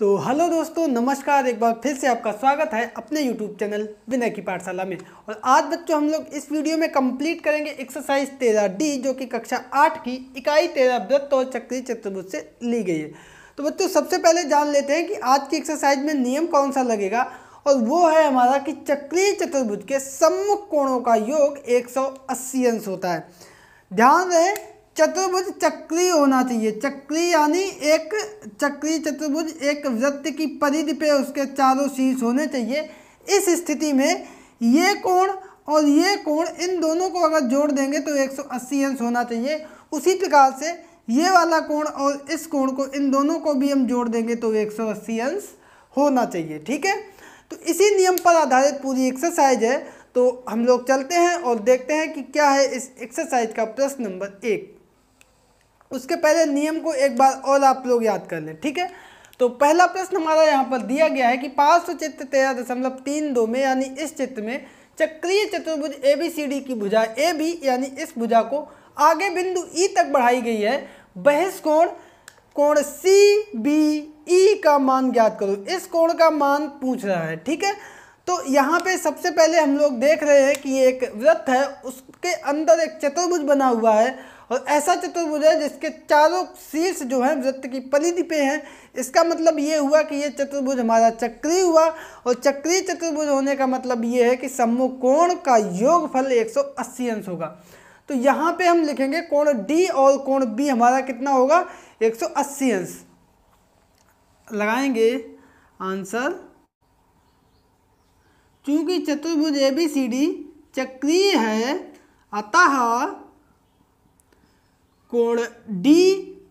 तो हेलो दोस्तों नमस्कार एक बार फिर से आपका स्वागत है अपने यूट्यूब चैनल विनय की पाठशाला में और आज बच्चों हम लोग इस वीडियो में कंप्लीट करेंगे एक्सरसाइज तेरह डी जो कि कक्षा आठ की इकाई तेरह वृत्त और चक्रीय चतुर्भुज से ली गई है तो बच्चों सबसे पहले जान लेते हैं कि आज की एक्सरसाइज में नियम कौन सा लगेगा और वो है हमारा कि चक्रीय चतुर्भुज के सम्मुख कोणों का योग एक अंश होता है ध्यान रहे चतुर्भुज चक्री होना चाहिए चक्री यानी एक चक्री चतुर्भुज एक वृत्त की परिधि पे उसके चारों शीर्ष होने चाहिए इस स्थिति में ये कोण और ये कोण इन दोनों को अगर जोड़ देंगे तो 180 अंश होना चाहिए उसी प्रकार से ये वाला कोण और इस कोण को इन दोनों को भी हम जोड़ देंगे तो 180 अंश होना चाहिए ठीक है तो इसी नियम पर आधारित पूरी एक्सरसाइज है तो हम लोग चलते हैं और देखते हैं कि क्या है इस एक्सरसाइज का प्रश्न नंबर एक उसके पहले नियम को एक बार और आप लोग याद कर लें ठीक है तो पहला प्रश्न हमारा यहाँ पर दिया गया है कि पार्श्व चित्र तेरह दशमलव तीन दो में यानी इस चित्र में चक्रीय चतुर्भुज ए बी सी डी की भुजा ए बी यानी इस भुजा को आगे बिंदु ई तक बढ़ाई गई है बहिष्कोण कोण सी बी ई का मान ज्ञात करो इस कोण का मान पूछ रहा है ठीक है तो यहाँ पे सबसे पहले हम लोग देख रहे हैं कि ये एक वृत्त है उसके अंदर एक चतुर्भुज बना हुआ है और ऐसा चतुर्भुज है जिसके चारों शीर्ष जो है वृत्त की परिधि पे हैं इसका मतलब ये हुआ कि ये चतुर्भुज हमारा चक्रीय हुआ और चक्रीय चतुर्भुज होने का मतलब ये है कि कोण का योगफल 180 अंश होगा तो यहाँ पे हम लिखेंगे कोण डी और कोण बी हमारा कितना होगा 180 अंश लगाएंगे आंसर चूंकि चतुर्भुज ए बी सी डी चक्रीय है अतः कोण डी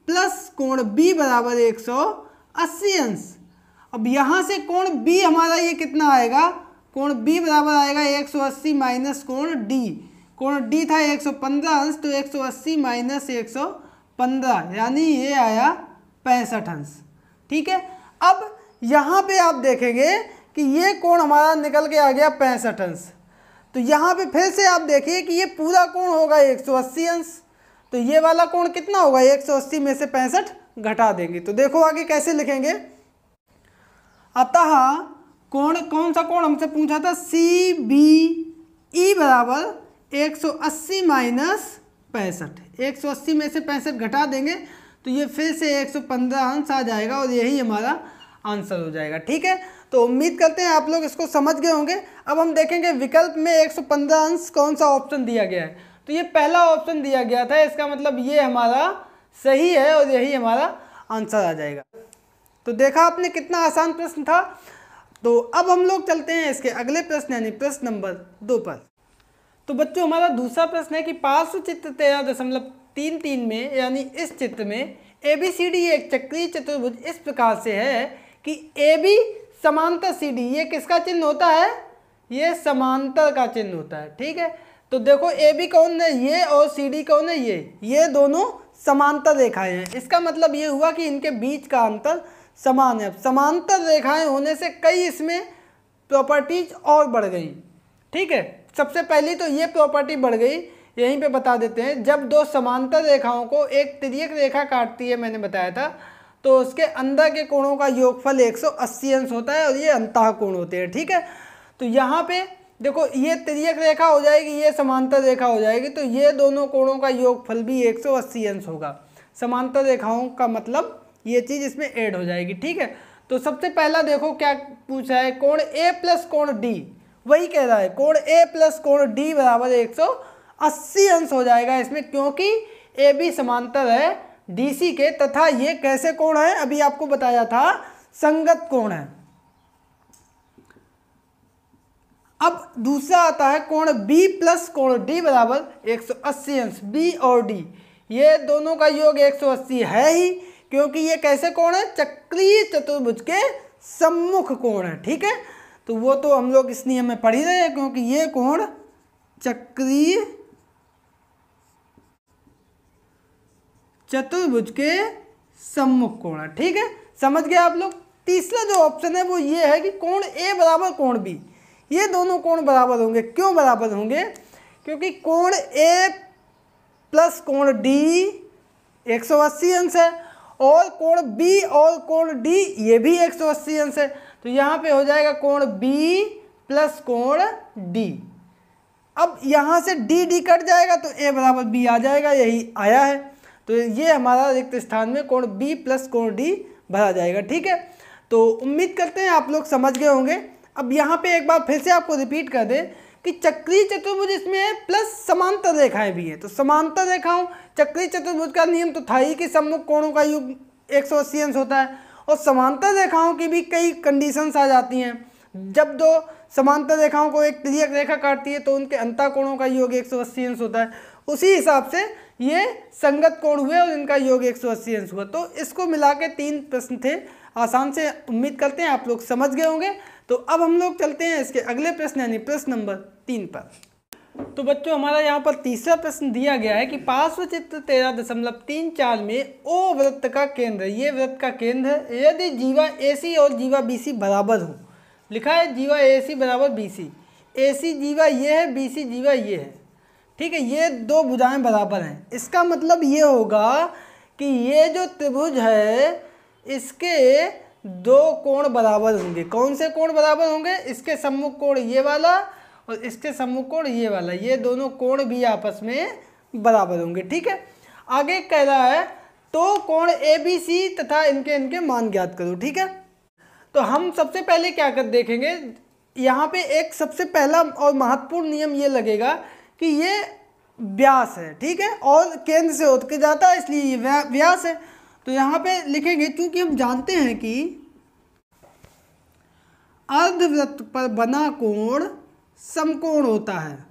प्लस कोण बी बराबर एक सौ अस्सी अंश अब यहाँ से कोण बी हमारा ये कितना आएगा कोण बी बराबर आएगा एक सौ अस्सी माइनस कोण डी कोण डी था एक सौ पंद्रह अंश तो एक सौ अस्सी माइनस एक सौ पंद्रह यानी ये आया पैंसठ अंश ठीक है अब यहाँ पे आप देखेंगे कि ये कोण हमारा निकल के आ गया पैंसठ अंश तो यहाँ पे फिर से आप देखिए कि ये पूरा कोण होगा एक सौ अस्सी अंश तो ये वाला कोण कितना होगा 180 में से पैंसठ घटा देंगे तो देखो आगे कैसे लिखेंगे अतः कोण कौन सा कोण हमसे पूछा था सी बी ई बराबर एक सौ अस्सी माइनस पैंसठ एक सौ अस्सी में से पैंसठ घटा देंगे तो ये फिर से एक सौ पंद्रह अंश आ जाएगा और यही हमारा आंसर हो जाएगा ठीक है तो उम्मीद करते हैं आप लोग इसको समझ गए होंगे अब हम देखेंगे विकल्प में 115 अंश कौन सा ऑप्शन दिया गया है तो ये पहला ऑप्शन दिया गया था इसका मतलब ये हमारा सही है और यही हमारा आंसर आ जाएगा तो देखा आपने कितना आसान प्रश्न था तो अब हम लोग चलते हैं इसके अगले प्रश्न यानी प्रश्न नंबर दो पर तो बच्चों हमारा दूसरा प्रश्न है कि पार्श्व चित्र तेरह दशमलव तीन तीन में यानी इस चित्र में ए बी सी डी एक चक्रीय चतुर्भुज इस प्रकार से है कि ए बी समांतर सी डी ये किसका चिन्ह होता है ये समांतर का चिन्ह होता है ठीक है तो देखो ए बी कौन है ये और सी डी कौन है ये ये दोनों समांतर रेखाएं हैं इसका मतलब ये हुआ कि इनके बीच का अंतर समान है समांतर रेखाएं होने से कई इसमें प्रॉपर्टीज और बढ़ गई ठीक है सबसे पहली तो ये प्रॉपर्टी बढ़ गई यहीं पे बता देते हैं जब दो समांतर रेखाओं को एक तिरक रेखा काटती है मैंने बताया था तो उसके अंदर के कोणों का योगफल 180 अंश होता है और ये अंतः कोण होते हैं ठीक है तो यहाँ पे देखो ये त्रियक रेखा हो जाएगी ये समांतर रेखा हो जाएगी तो ये दोनों कोणों का योगफल भी 180 अंश होगा समांतर रेखाओं का मतलब ये चीज़ इसमें ऐड हो जाएगी ठीक है तो सबसे पहला देखो क्या पूछा है कोण ए प्लस कोण डी वही कह रहा है कोण ए प्लस कोण डी बराबर एक सौ अस्सी अंश हो जाएगा इसमें क्योंकि ए बी समांतर है डी सी के तथा ये कैसे कोण है अभी आपको बताया था संगत कोण है अब दूसरा आता है कोण बी प्लस कोण डी बराबर एक सौ अस्सी अंश बी और डी ये दोनों का योग एक सौ अस्सी है ही क्योंकि ये कैसे कोण है चक्रीय चतुर्भुज के सम्मुख कोण है ठीक है तो वो तो हम लोग इस नियम में पढ़ ही रहे हैं क्योंकि ये कोण चक्रीय चतुर्भुज के सम्मुख कोण है ठीक है समझ गए आप लोग तीसरा जो ऑप्शन है वो ये है कि कोण ए बराबर कोण बी ये दोनों कोण बराबर होंगे क्यों बराबर होंगे क्योंकि कोण ए प्लस कोण डी 180 अंश है और कोण बी और कोण डी ये भी 180 अंश है तो यहाँ पे हो जाएगा कोण बी प्लस कोण डी अब यहाँ से डी डी कट जाएगा तो ए बराबर बी आ जाएगा यही आया है तो ये हमारा रिक्त स्थान में कोण बी प्लस कोण डी भरा जाएगा ठीक है तो उम्मीद करते हैं आप लोग समझ गए होंगे अब यहाँ पे एक बार फिर से आपको रिपीट कर दें कि चक्रीय चतुर्भुज इसमें है प्लस समांतर रेखाएं भी है तो समांतर रेखाओं चक्रीय चतुर्भुज का नियम तो था ही कि सम्मुख कोणों का युग एक सौ अस्सी अंश होता है और समांतर रेखाओं की भी कई कंडीशंस आ जाती हैं जब दो समांतर रेखाओं को एक तिरक रेखा काटती है तो उनके अंता कोणों का योग एक सौ अस्सी अंश होता है उसी हिसाब से ये संगत कोण हुए और इनका योग एक सौ अस्सी अंश हुआ तो इसको मिला के तीन प्रश्न थे आसान से उम्मीद करते हैं आप लोग समझ गए होंगे तो अब हम लोग चलते हैं इसके अगले प्रश्न यानी प्रश्न नंबर तीन पर तो बच्चों हमारा यहाँ पर तीसरा प्रश्न दिया गया है कि पार्श्व चित्र तेरह दशमलव तीन चार में ओ वृत्त का केंद्र ये वृत्त का केंद्र है यदि जीवा ए और जीवा बी बराबर हो लिखा है जीवा ए बराबर बी सी जीवा ये है बी जीवा ये है ठीक है ये दो भुजाएं बराबर हैं इसका मतलब ये होगा कि ये जो त्रिभुज है इसके दो कोण बराबर होंगे कौन से कोण बराबर होंगे इसके सम्मुख कोण ये वाला और इसके सम्मुख कोण ये वाला ये दोनों कोण भी आपस में बराबर होंगे ठीक है आगे कह रहा है तो कोण ए बी सी तथा इनके इनके मान ज्ञात करो ठीक है तो हम सबसे पहले क्या कर देखेंगे यहाँ पे एक सबसे पहला और महत्वपूर्ण नियम ये लगेगा कि ये व्यास है ठीक है और केंद्र से होकर जाता है इसलिए ये व्यास है तो यहाँ पे लिखेंगे क्योंकि हम जानते हैं कि अर्धवृत्त पर बना कोण समकोण होता है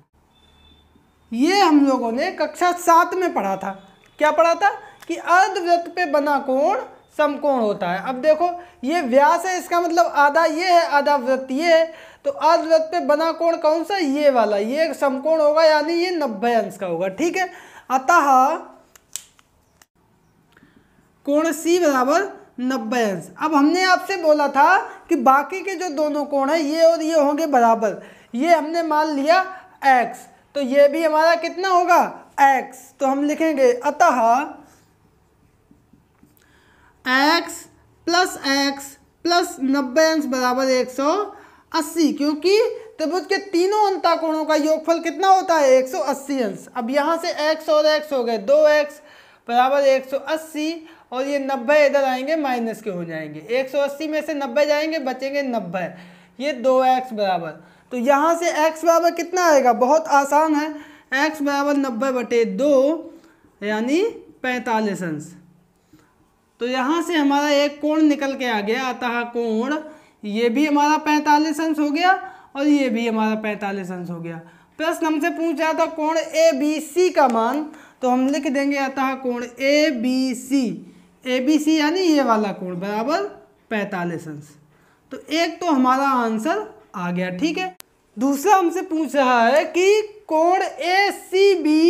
ये हम लोगों ने कक्षा सात में पढ़ा था क्या पढ़ा था कि अर्धवृत्त पे बना कोण समकोण होता है अब देखो ये व्यास है इसका मतलब आधा ये है आधा वृत्त ये है तो आध वृत्त पे बना कोण कौन सा ये वाला ये समकोण होगा यानी ये नब्बे अंश का होगा ठीक है अतः कोण सी बराबर नब्बे अंश अब हमने आपसे बोला था कि बाकी के जो दोनों कोण है ये और ये होंगे बराबर ये हमने मान लिया एक्स तो ये भी हमारा कितना होगा एक्स तो हम लिखेंगे अतः एक्स प्लस एक्स प्लस नब्बे अंश बराबर एक सौ अस्सी क्योंकि त्रिभुज के तीनों अंताकोणों का योगफल कितना होता है एक सौ अस्सी अंश अब यहाँ से एक्स और एक्स हो गए दो एक्स बराबर एक सौ अस्सी और ये नब्बे इधर आएंगे माइनस के हो जाएंगे एक सौ अस्सी में से नब्बे जाएंगे बचेंगे नब्बे ये दो एक्स बराबर तो यहाँ से एक्स बराबर कितना आएगा बहुत आसान है एक्स बराबर नब्बे बटे दो यानी पैंतालीस अंश तो यहाँ से हमारा एक कोण निकल के आ गया अतः कोण ये भी हमारा पैंतालीस अंश हो गया और ये भी हमारा पैंतालीस अंश हो गया प्रश्न हमसे पूछ रहा था कोण ए बी सी का मान तो हम लिख देंगे अतः कोण A B C A B C यानी ये वाला कोण बराबर पैंतालीस अंश तो एक तो हमारा आंसर आ गया ठीक है दूसरा हमसे पूछ रहा है कि कोण A C B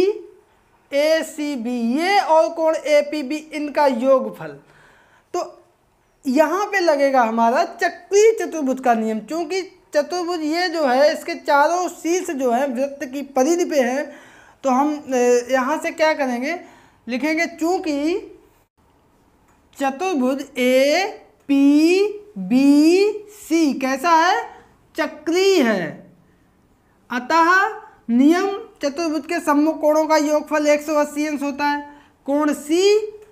A C B ये और कोण ए पी बी इनका योगफल तो यहाँ पे लगेगा हमारा चक्रीय चतुर्भुज का नियम क्योंकि चतुर्भुज ये जो है इसके चारों शीर्ष जो है वृत्त की परिधि पे है तो हम यहाँ से क्या करेंगे लिखेंगे चूंकि चतुर्भुज ए पी बी सी कैसा है चक्रीय है अतः नियम चतुर्भुज के सम्मुख कोणों का योगफल 180 अंश होता है कोण सी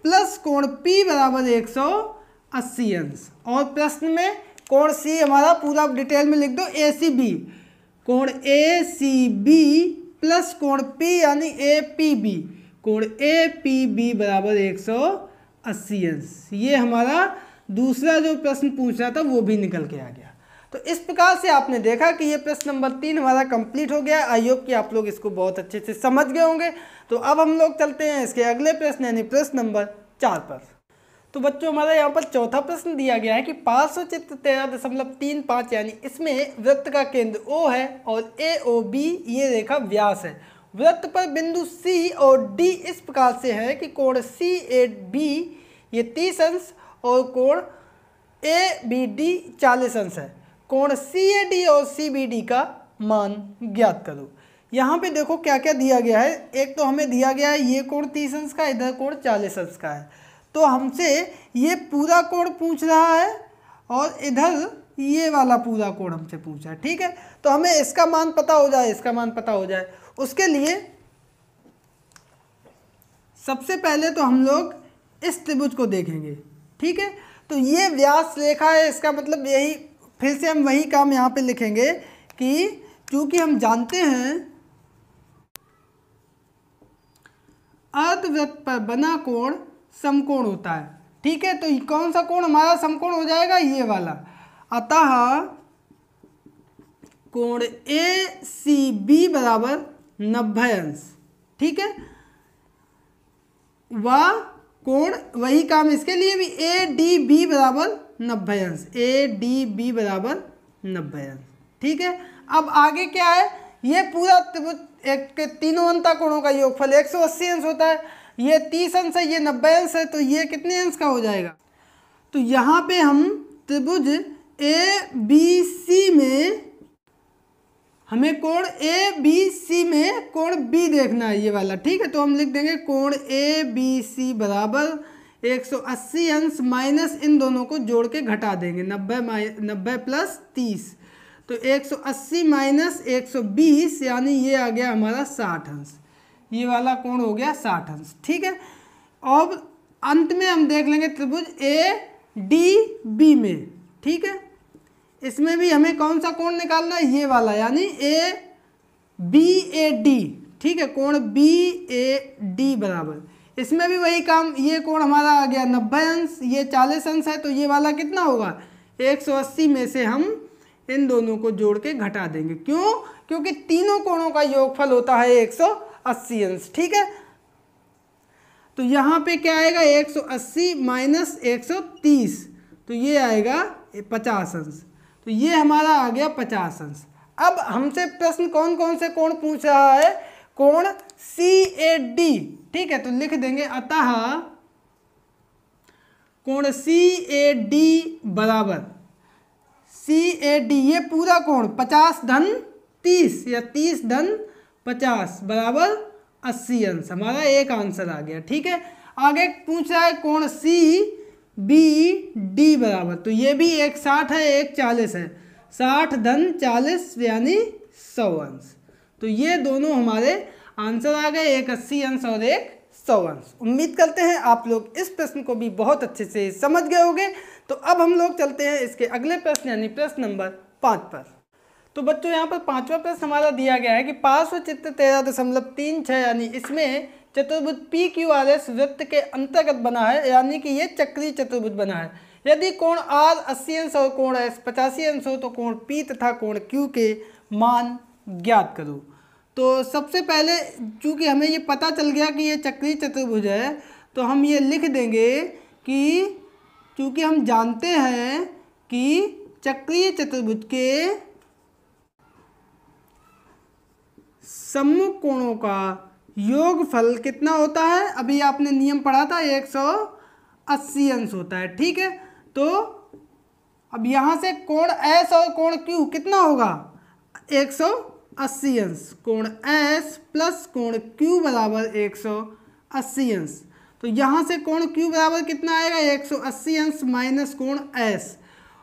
प्लस कोण पी बराबर 180 अंश और प्रश्न में कोण सी हमारा पूरा डिटेल में लिख दो ए सी बी कोण ए सी बी प्लस कोण पी यानी ए पी बी कोण ए पी बी बराबर एक सौ अस्सी अंश ये हमारा दूसरा जो प्रश्न पूछ रहा था वो भी निकल के आ गया तो इस प्रकार से आपने देखा कि ये प्रश्न नंबर तीन हमारा कंप्लीट हो गया आई होप कि आप लोग इसको बहुत अच्छे से समझ गए होंगे तो अब हम लोग चलते हैं इसके अगले प्रश्न यानी प्रश्न नंबर चार पर तो बच्चों हमारा यहाँ पर चौथा प्रश्न दिया गया है कि पार्श्व चित्र तेरह दशमलव तीन पाँच यानी इसमें वृत्त का केंद्र ओ है और ए ओ बी ये रेखा व्यास है वृत्त पर बिंदु सी और डी इस प्रकार से है कि कोण सी ए बी ये तीस अंश और कोण ए बी डी चालीस अंश है कोण सी ए डी और सी बी डी का मान ज्ञात करो यहाँ पे देखो क्या क्या दिया गया है एक तो हमें दिया गया है ये कोण तीस अंश का इधर कोण चालीस अंश का है तो हमसे ये पूरा कोण पूछ रहा है और इधर ये वाला पूरा कोण हमसे पूछा है ठीक है तो हमें इसका मान पता हो जाए इसका मान पता हो जाए उसके लिए सबसे पहले तो हम लोग इस त्रिभुज को देखेंगे ठीक है तो ये व्यास रेखा है इसका मतलब यही फिर से हम वही काम यहाँ पे लिखेंगे कि चूँकि हम जानते हैं अर्धवृत्त पर बना कोण समकोण होता है ठीक है तो कौन सा कोण हमारा समकोण हो जाएगा ये वाला अतः कोण ए सी बी बराबर नब्बे अंश ठीक है वह कोण वही काम इसके लिए भी ए डी बी बराबर नब्बे अंश ए डी बी बराबर नब्बे अंश ठीक है अब आगे क्या है ये पूरा एक के तीनों अंता कोणों का योगफल एक सौ अस्सी अंश होता है ये तीस अंश है ये नब्बे अंश है तो ये कितने अंश का हो जाएगा तो यहाँ पे हम त्रिभुज ए बी सी में हमें कोण ए बी सी में कोण बी देखना है ये वाला ठीक है तो हम लिख देंगे कोण ए बी सी बराबर 180 अंश माइनस इन दोनों को जोड़ के घटा देंगे 90 माइ नब्बे प्लस तीस तो 180 माइनस 120 यानी ये आ गया हमारा 60 अंश ये वाला कोण हो गया 60 अंश ठीक है अब अंत में हम देख लेंगे त्रिभुज ए डी बी में ठीक है इसमें भी हमें कौन सा कोण निकालना है ये वाला यानी ए बी ए डी ठीक है कोण बी ए डी बराबर इसमें भी वही काम ये कोण हमारा आ गया नब्बे अंश ये चालीस अंश है तो ये वाला कितना होगा एक सौ अस्सी में से हम इन दोनों को जोड़ के घटा देंगे क्यों क्योंकि तीनों कोणों का योगफल होता है एक सौ अस्सी अंश ठीक है तो यहाँ पे क्या आएगा एक सौ अस्सी माइनस एक सौ तीस तो ये आएगा पचास अंश तो ये हमारा आ गया पचास अंश अब हमसे प्रश्न कौन कौन से कोण पूछ रहा है कोण सी ए डी ठीक है तो लिख देंगे अतः कोण सी ए डी बराबर सी ए डी ये पूरा कोण पचास धन तीस या तीस धन पचास बराबर अस्सी अंश हमारा एक आंसर आ गया ठीक है आगे पूछ रहा है कोण सी बी डी बराबर तो ये भी एक साठ है एक चालीस है साठ धन चालीस यानी सौ अंश तो ये दोनों हमारे आंसर आ गए एक अस्सी अंश और एक सौ अंश उम्मीद करते हैं आप लोग इस प्रश्न को भी बहुत अच्छे से समझ गए होंगे तो अब हम लोग चलते हैं इसके अगले प्रश्न यानी प्रश्न नंबर पाँच पर तो बच्चों यहाँ पर पाँचवा प्रश्न हमारा दिया गया है कि पार्श्व चित्र तेरह दशमलव तीन छः यानी इसमें चतुर्भुज पी क्यू आर एस वृत्त के अंतर्गत बना है यानी कि ये चक्रीय चतुर्भुज बना है यदि कोण आर अस्सी अंश और कोण एस पचासी अंश हो तो कोण पी तथा कोण क्यू के मान ज्ञात करूँ तो सबसे पहले चूँकि हमें ये पता चल गया कि ये चक्रीय चतुर्भुज है तो हम ये लिख देंगे कि चूँकि हम जानते हैं कि चक्रीय चतुर्भुज के सम्मुख कोणों का योगफल कितना होता है अभी आपने नियम पढ़ा था एक सौ अस्सी अंश होता है ठीक है तो अब यहाँ से कोण एस और कोण क्यू कितना होगा एक सौ अस्सी अंश कोण एस प्लस कोण क्यू बराबर एक सौ अस्सी अंश तो यहाँ से कोण क्यू बराबर कितना आएगा एक सौ अस्सी अंश माइनस कोण एस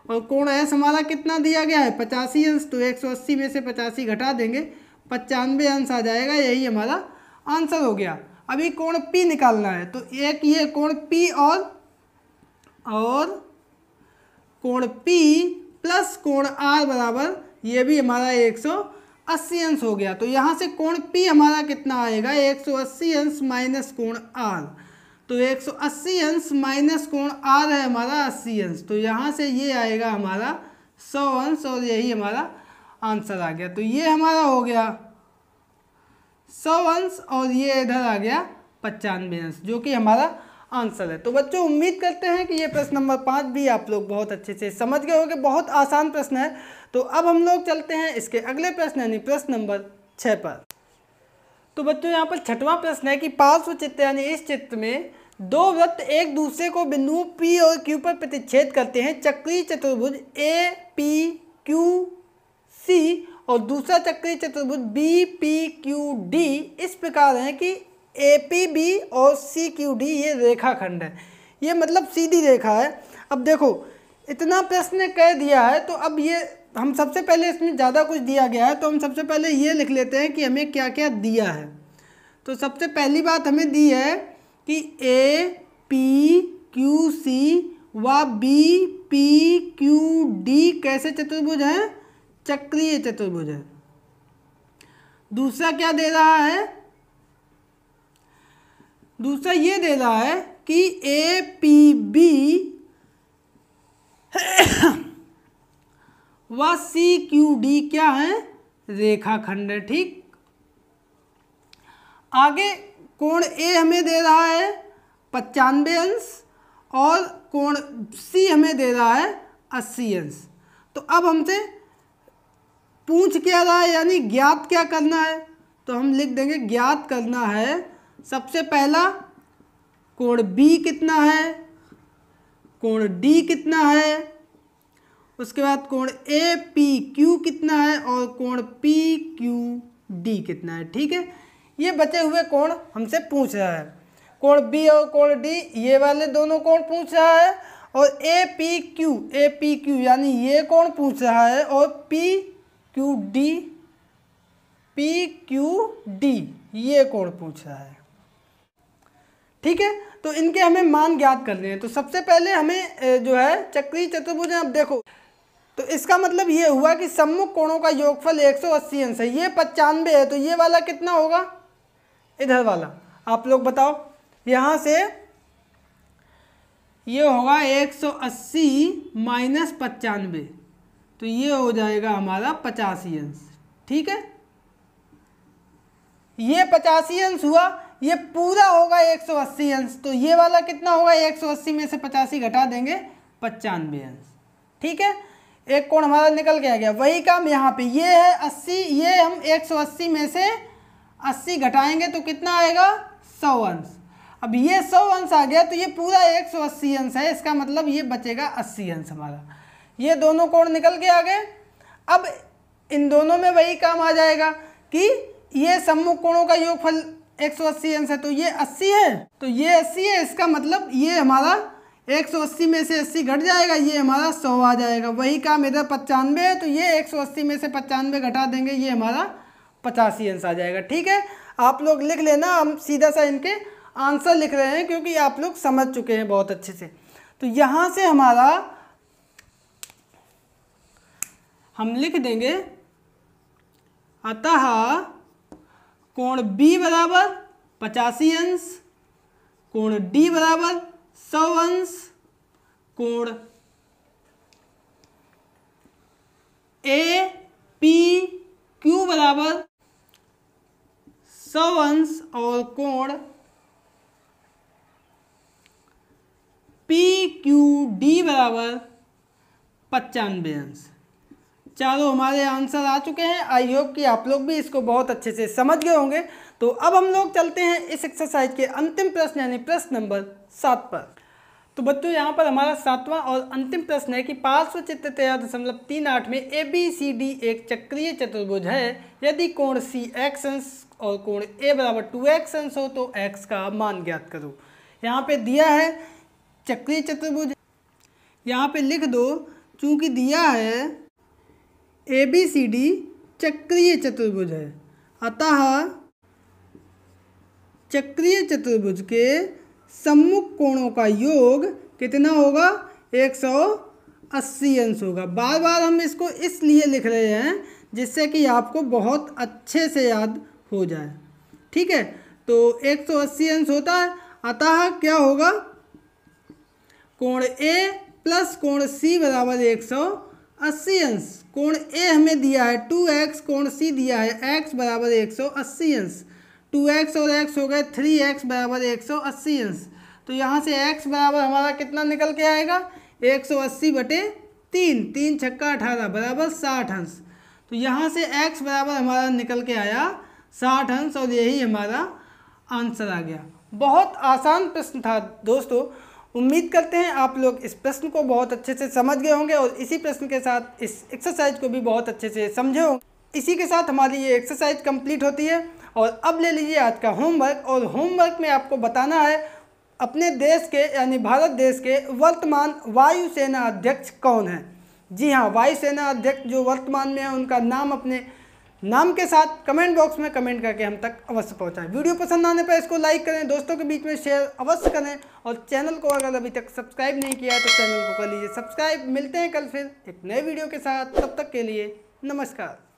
और कोण एस हमारा कितना दिया गया है पचासी अंश तो एक सौ अस्सी में से पचासी घटा देंगे पचानवे अंश आ जाएगा यही हमारा आंसर हो गया अभी कोण पी निकालना है तो एक ये कोण पी और और कोण पी प्लस कोण आर बराबर ये भी हमारा एक सौ अस्सी अंश हो गया तो यहाँ से कोण पी हमारा कितना आएगा एक सौ अस्सी अंश माइनस कोण आर तो एक सौ अस्सी अंश माइनस कोण आर है हमारा अस्सी अंश तो यहाँ से ये आएगा हमारा सौ अंश और यही हमारा आंसर आ गया तो ये हमारा हो गया सौ अंश और ये इधर आ गया पचानवे अंश जो कि हमारा आंसर है तो बच्चों उम्मीद करते हैं कि ये प्रश्न नंबर पाँच भी आप लोग बहुत अच्छे से समझ गए होंगे बहुत आसान प्रश्न है तो अब हम लोग चलते हैं इसके अगले प्रश्न यानी प्रश्न नंबर छः पर तो बच्चों यहाँ पर छठवां प्रश्न है कि पार्श्व चित्र यानी इस चित्र में दो वृत्त एक दूसरे को बिंदु पी और क्यू पर प्रतिच्छेद करते हैं चक्रीय चतुर्भुज ए पी क्यू सी और दूसरा चक्रीय चतुर्भुज बी पी क्यू डी इस प्रकार है कि ए पी बी और सी क्यू डी ये रेखाखंड है ये मतलब सीधी रेखा है अब देखो इतना प्रश्न कह दिया है तो अब ये हम सबसे पहले इसमें ज़्यादा कुछ दिया गया है तो हम सबसे पहले ये लिख लेते हैं कि हमें क्या क्या दिया है तो सबसे पहली बात हमें दी है कि ए पी क्यू सी व बी पी क्यू डी कैसे चतुर्भुज हैं चक्रीय चतुर्भुज है दूसरा क्या दे रहा है दूसरा ये दे रहा है कि ए पी बी वह सी क्यू डी क्या है रेखाखंड है ठीक आगे कोण ए हमें दे रहा है पचानवे अंश और कोण सी हमें दे रहा है अस्सी अंश तो अब हमसे पूछ क्या रहा है यानी ज्ञात क्या करना है तो हम लिख देंगे ज्ञात करना है सबसे पहला कोण बी कितना है कोण डी कितना है उसके बाद कोण ए पी क्यू कितना है और कोण पी क्यू डी कितना है ठीक है ये बचे हुए कोण हमसे पूछ रहा है कोण बी और कोण डी ये वाले दोनों कोण पूछ रहा है और A P Q A P Q यानी ये कोण पूछ रहा है और P Q D P Q D ये कोण पूछ रहा है ठीक है तो इनके हमें मान ज्ञात करने हैं तो सबसे पहले हमें जो है चक्रीय चतुर्भुज अब देखो तो इसका मतलब ये हुआ कि सम्मुख कोणों का योगफल 180 अंश है ये पचानवे है तो ये वाला कितना होगा इधर वाला आप लोग बताओ यहाँ से ये होगा 180 माइनस पचानवे तो ये हो जाएगा हमारा पचासी अंश ठीक है ये पचासी अंश हुआ ये पूरा होगा 180 अंश तो ये वाला कितना होगा 180 में से पचासी घटा देंगे पचानवे अंश ठीक है एक कोण हमारा निकल के आ गया वही काम यहाँ पे ये है अस्सी ये हम एक सौ अस्सी में से अस्सी घटाएंगे तो कितना आएगा सौ अंश अब ये सौ अंश आ गया तो ये पूरा एक सौ अस्सी अंश है इसका मतलब ये बचेगा अस्सी अंश हमारा ये दोनों कोण निकल के आ गए अब इन दोनों में वही काम आ जाएगा कि ये सम्मुख कोणों का योगफल अस्सी अंश है तो ये अस्सी है तो ये अस्सी है इसका मतलब ये हमारा एक सौ अस्सी में से अस्सी घट जाएगा ये हमारा सौ आ जाएगा वही काम इधर पचानवे है तो ये एक सौ अस्सी में से पचानवे घटा देंगे ये हमारा पचासी आंसर आ जाएगा ठीक है आप लोग लिख लेना हम सीधा सा इनके आंसर लिख रहे हैं क्योंकि आप लोग समझ चुके हैं बहुत अच्छे से तो यहाँ से हमारा हम लिख देंगे अतः कोण बी बराबर पचासी अंश कोण डी बराबर सवंश कोण ए पी क्यू बराबर सवंश और कोण पी क्यू डी बराबर पचानवे अंश चारों हमारे आंसर आ चुके हैं आई होप कि आप लोग भी इसको बहुत अच्छे से समझ गए होंगे तो अब हम लोग चलते हैं इस एक्सरसाइज के अंतिम प्रश्न यानी प्रश्न नंबर सात पर तो बच्चों यहाँ पर हमारा सातवां और अंतिम प्रश्न है कि पार्श्व चित्र तेरह दशमलव तीन आठ में ए बी सी डी एक चक्रीय चतुर्भुज है यदि कोण सी अंश और कोण ए बराबर टू अंश हो तो एक्स का मान ज्ञात करो यहाँ पे दिया है चक्रीय चतुर्भुज यहाँ पे लिख दो चूंकि दिया है ए बी सी डी चक्रीय चतुर्भुज है अतः चक्रीय चतुर्भुज के सम्मुख कोणों का योग कितना होगा 180 अंश होगा बार बार हम इसको इसलिए लिख रहे हैं जिससे कि आपको बहुत अच्छे से याद हो जाए ठीक है तो 180 अंश होता है अतः क्या होगा कोण ए प्लस कोण सी बराबर एक सौ अस्सी अंश कोण ए हमें दिया है टू एक्स कोण सी दिया है एक्स बराबर एक सौ अस्सी अंश टू एक्स और एक्स हो गए थ्री एक्स बराबर एक सौ अस्सी अंश तो यहाँ से एक्स बराबर हमारा कितना निकल के आएगा एक सौ अस्सी बटे तीन तीन छक्का अठारह बराबर साठ अंश तो यहाँ से एक्स बराबर हमारा निकल के आया साठ अंश और यही हमारा आंसर आ गया बहुत आसान प्रश्न था दोस्तों उम्मीद करते हैं आप लोग इस प्रश्न को बहुत अच्छे से समझ गए होंगे और इसी प्रश्न के साथ इस एक्सरसाइज को भी बहुत अच्छे से समझे होंगे इसी के साथ हमारी ये एक्सरसाइज कंप्लीट होती है और अब ले लीजिए आज का होमवर्क और होमवर्क में आपको बताना है अपने देश के यानी भारत देश के वर्तमान वायुसेना अध्यक्ष कौन है जी हाँ वायुसेना अध्यक्ष जो वर्तमान में है उनका नाम अपने नाम के साथ कमेंट बॉक्स में कमेंट करके हम तक अवश्य पहुंचाएं वीडियो पसंद आने पर इसको लाइक करें दोस्तों के बीच में शेयर अवश्य करें और चैनल को अगर अभी तक सब्सक्राइब नहीं किया तो चैनल को कर लीजिए सब्सक्राइब मिलते हैं कल फिर एक नए वीडियो के साथ तब तक के लिए नमस्कार